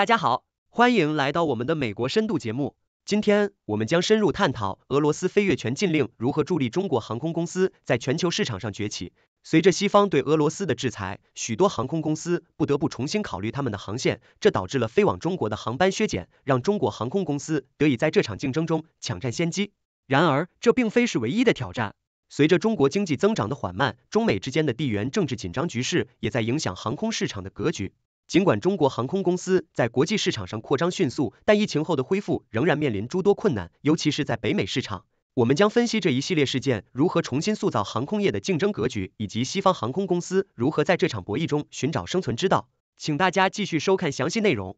大家好，欢迎来到我们的美国深度节目。今天我们将深入探讨俄罗斯飞越全禁令如何助力中国航空公司在全球市场上崛起。随着西方对俄罗斯的制裁，许多航空公司不得不重新考虑他们的航线，这导致了飞往中国的航班削减，让中国航空公司得以在这场竞争中抢占先机。然而，这并非是唯一的挑战。随着中国经济增长的缓慢，中美之间的地缘政治紧张局势也在影响航空市场的格局。尽管中国航空公司在国际市场上扩张迅速，但疫情后的恢复仍然面临诸多困难，尤其是在北美市场。我们将分析这一系列事件如何重新塑造航空业的竞争格局，以及西方航空公司如何在这场博弈中寻找生存之道。请大家继续收看详细内容。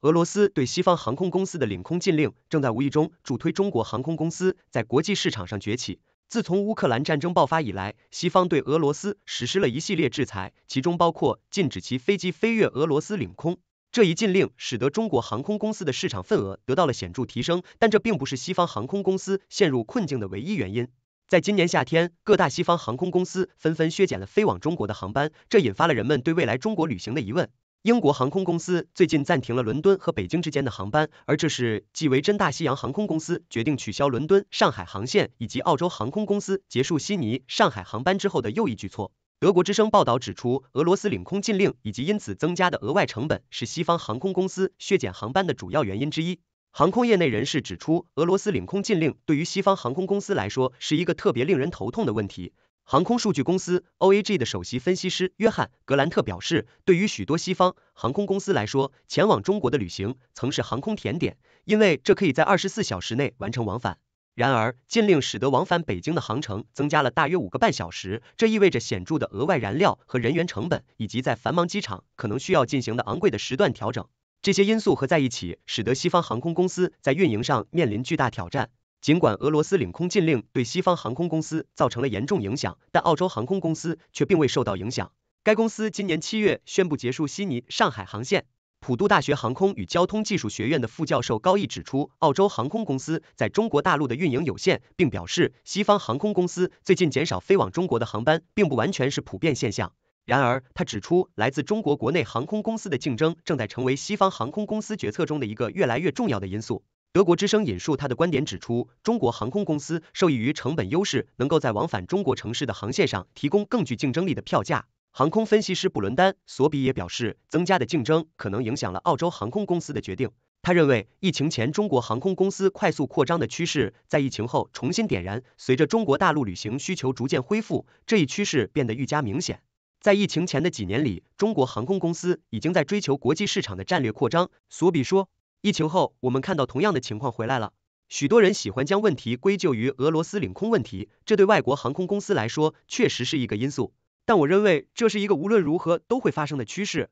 俄罗斯对西方航空公司的领空禁令正在无意中助推中国航空公司在国际市场上崛起。自从乌克兰战争爆发以来，西方对俄罗斯实施了一系列制裁，其中包括禁止其飞机飞越俄罗斯领空。这一禁令使得中国航空公司的市场份额得到了显著提升，但这并不是西方航空公司陷入困境的唯一原因。在今年夏天，各大西方航空公司纷纷削减了飞往中国的航班，这引发了人们对未来中国旅行的疑问。英国航空公司最近暂停了伦敦和北京之间的航班，而这是继维珍大西洋航空公司决定取消伦敦上海航线以及澳洲航空公司结束悉尼上海航班之后的又一举措。德国之声报道指出，俄罗斯领空禁令以及因此增加的额外成本是西方航空公司削减航班的主要原因之一。航空业内人士指出，俄罗斯领空禁令对于西方航空公司来说是一个特别令人头痛的问题。航空数据公司 OAG 的首席分析师约翰·格兰特表示，对于许多西方航空公司来说，前往中国的旅行曾是航空甜点，因为这可以在二十四小时内完成往返。然而，禁令使得往返北京的航程增加了大约五个半小时，这意味着显著的额外燃料和人员成本，以及在繁忙机场可能需要进行的昂贵的时段调整。这些因素合在一起，使得西方航空公司在运营上面临巨大挑战。尽管俄罗斯领空禁令对西方航空公司造成了严重影响，但澳洲航空公司却并未受到影响。该公司今年七月宣布结束悉尼上海航线。普渡大学航空与交通技术学院的副教授高毅指出，澳洲航空公司在中国大陆的运营有限，并表示西方航空公司最近减少飞往中国的航班，并不完全是普遍现象。然而，他指出，来自中国国内航空公司的竞争正在成为西方航空公司决策中的一个越来越重要的因素。德国之声引述他的观点指出，中国航空公司受益于成本优势，能够在往返中国城市的航线上提供更具竞争力的票价。航空分析师布伦丹·索比也表示，增加的竞争可能影响了澳洲航空公司的决定。他认为，疫情前中国航空公司快速扩张的趋势在疫情后重新点燃，随着中国大陆旅行需求逐渐恢复，这一趋势变得愈加明显。在疫情前的几年里，中国航空公司已经在追求国际市场的战略扩张，索比说。疫情后，我们看到同样的情况回来了。许多人喜欢将问题归咎于俄罗斯领空问题，这对外国航空公司来说确实是一个因素。但我认为这是一个无论如何都会发生的趋势。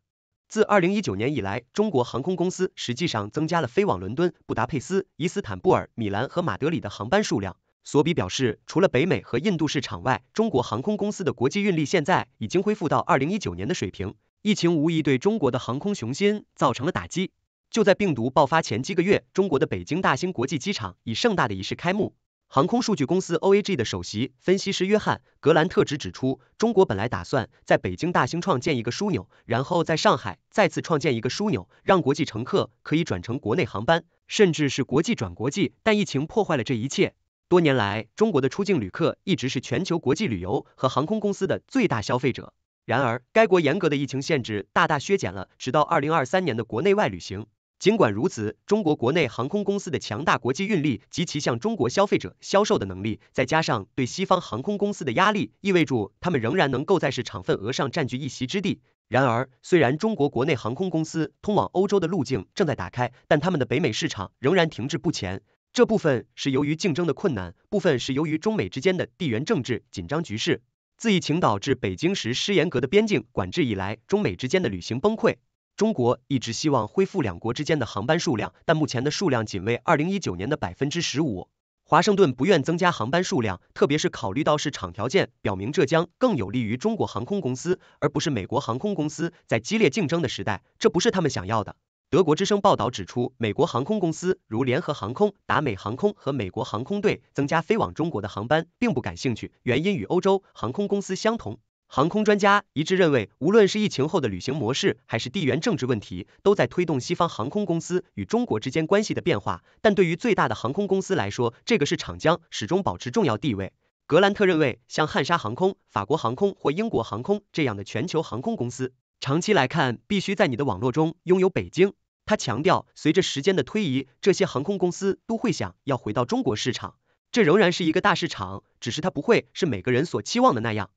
自二零一九年以来，中国航空公司实际上增加了飞往伦敦、布达佩斯、伊斯坦布尔、米兰和马德里的航班数量。索比表示，除了北美和印度市场外，中国航空公司的国际运力现在已经恢复到二零一九年的水平。疫情无疑对中国的航空雄心造成了打击。就在病毒爆发前几个月，中国的北京大兴国际机场以盛大的仪式开幕。航空数据公司 OAG 的首席分析师约翰·格兰特指出，中国本来打算在北京大兴创建一个枢纽，然后在上海再次创建一个枢纽，让国际乘客可以转乘国内航班，甚至是国际转国际。但疫情破坏了这一切。多年来，中国的出境旅客一直是全球国际旅游和航空公司的最大消费者。然而，该国严格的疫情限制大大削减了直到2023年的国内外旅行。尽管如此，中国国内航空公司的强大国际运力及其向中国消费者销售的能力，再加上对西方航空公司的压力，意味着他们仍然能够在市场份额上占据一席之地。然而，虽然中国国内航空公司通往欧洲的路径正在打开，但他们的北美市场仍然停滞不前。这部分是由于竞争的困难，部分是由于中美之间的地缘政治紧张局势。自疫情导致北京实施严格的边境管制以来，中美之间的旅行崩溃。中国一直希望恢复两国之间的航班数量，但目前的数量仅为二零一九年的百分之十五。华盛顿不愿增加航班数量，特别是考虑到市场条件表明，这将更有利于中国航空公司，而不是美国航空公司。在激烈竞争的时代，这不是他们想要的。德国之声报道指出，美国航空公司如联合航空、达美航空和美国航空队增加飞往中国的航班，并不感兴趣，原因与欧洲航空公司相同。航空专家一致认为，无论是疫情后的旅行模式，还是地缘政治问题，都在推动西方航空公司与中国之间关系的变化。但对于最大的航空公司来说，这个市场将始终保持重要地位。格兰特认为，像汉莎航空、法国航空或英国航空这样的全球航空公司，长期来看必须在你的网络中拥有北京。他强调，随着时间的推移，这些航空公司都会想要回到中国市场，这仍然是一个大市场，只是它不会是每个人所期望的那样。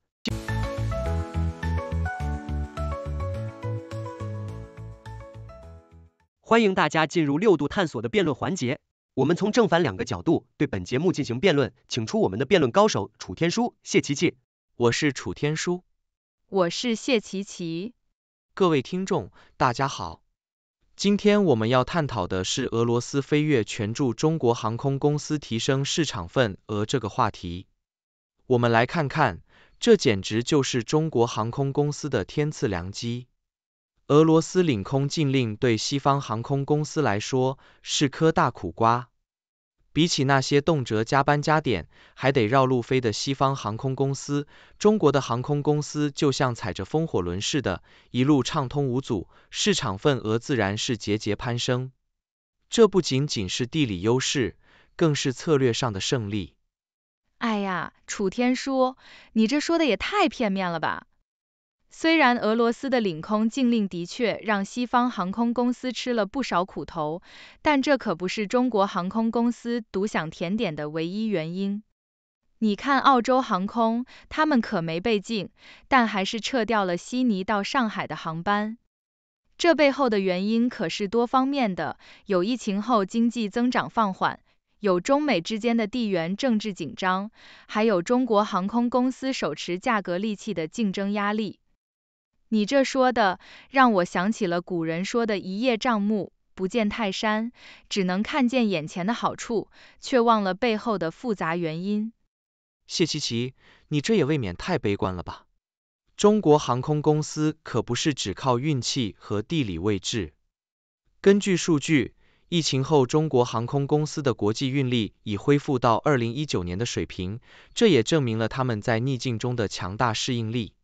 欢迎大家进入六度探索的辩论环节，我们从正反两个角度对本节目进行辩论，请出我们的辩论高手楚天舒、谢琪琪。我是楚天舒，我是谢琪琪。各位听众，大家好，今天我们要探讨的是俄罗斯飞跃全驻中国航空公司提升市场份额这个话题。我们来看看，这简直就是中国航空公司的天赐良机。俄罗斯领空禁令对西方航空公司来说是颗大苦瓜，比起那些动辄加班加点还得绕路飞的西方航空公司，中国的航空公司就像踩着风火轮似的，一路畅通无阻，市场份额自然是节节攀升。这不仅仅是地理优势，更是策略上的胜利。哎呀，楚天舒，你这说的也太片面了吧！虽然俄罗斯的领空禁令的确让西方航空公司吃了不少苦头，但这可不是中国航空公司独享甜点的唯一原因。你看澳洲航空，他们可没被禁，但还是撤掉了悉尼到上海的航班。这背后的原因可是多方面的，有疫情后经济增长放缓，有中美之间的地缘政治紧张，还有中国航空公司手持价格利器的竞争压力。你这说的让我想起了古人说的一叶障目，不见泰山，只能看见眼前的好处，却忘了背后的复杂原因。谢琪琪，你这也未免太悲观了吧？中国航空公司可不是只靠运气和地理位置。根据数据，疫情后中国航空公司的国际运力已恢复到二零一九年的水平，这也证明了他们在逆境中的强大适应力。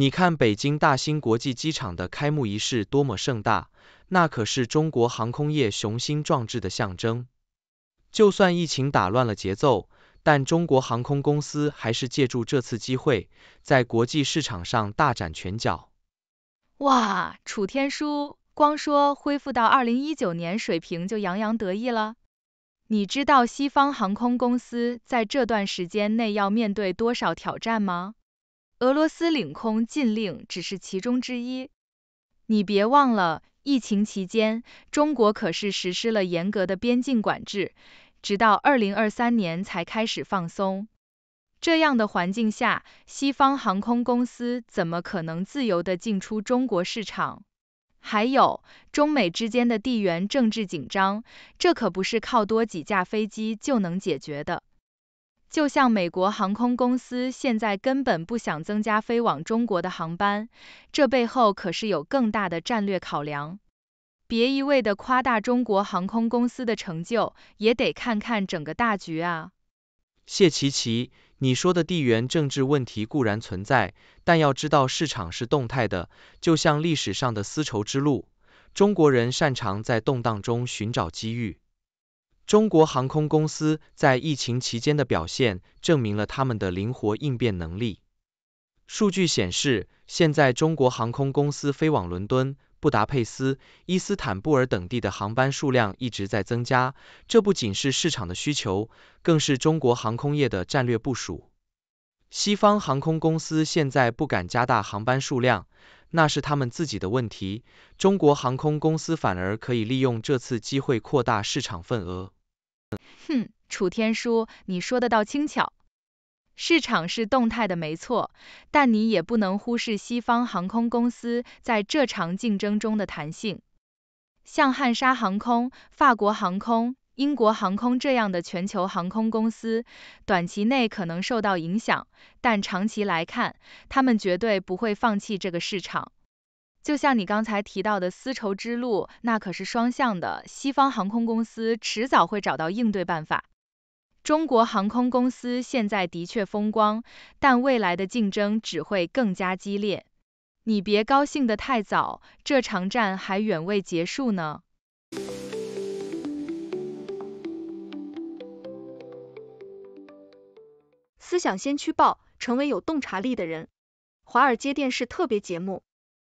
你看北京大兴国际机场的开幕仪式多么盛大，那可是中国航空业雄心壮志的象征。就算疫情打乱了节奏，但中国航空公司还是借助这次机会，在国际市场上大展拳脚。哇，楚天舒，光说恢复到二零一九年水平就洋洋得意了？你知道西方航空公司在这段时间内要面对多少挑战吗？俄罗斯领空禁令只是其中之一，你别忘了，疫情期间，中国可是实施了严格的边境管制，直到二零二三年才开始放松。这样的环境下，西方航空公司怎么可能自由地进出中国市场？还有，中美之间的地缘政治紧张，这可不是靠多几架飞机就能解决的。就像美国航空公司现在根本不想增加飞往中国的航班，这背后可是有更大的战略考量。别一味的夸大中国航空公司的成就，也得看看整个大局啊。谢奇奇，你说的地缘政治问题固然存在，但要知道市场是动态的，就像历史上的丝绸之路，中国人擅长在动荡中寻找机遇。中国航空公司在疫情期间的表现，证明了他们的灵活应变能力。数据显示，现在中国航空公司飞往伦敦、布达佩斯、伊斯坦布尔等地的航班数量一直在增加。这不仅是市场的需求，更是中国航空业的战略部署。西方航空公司现在不敢加大航班数量，那是他们自己的问题。中国航空公司反而可以利用这次机会扩大市场份额。哼，楚天舒，你说的倒轻巧。市场是动态的，没错，但你也不能忽视西方航空公司在这场竞争中的弹性。像汉莎航空、法国航空、英国航空这样的全球航空公司，短期内可能受到影响，但长期来看，他们绝对不会放弃这个市场。就像你刚才提到的丝绸之路，那可是双向的。西方航空公司迟早会找到应对办法。中国航空公司现在的确风光，但未来的竞争只会更加激烈。你别高兴的太早，这场战还远未结束呢。思想先驱报，成为有洞察力的人。华尔街电视特别节目。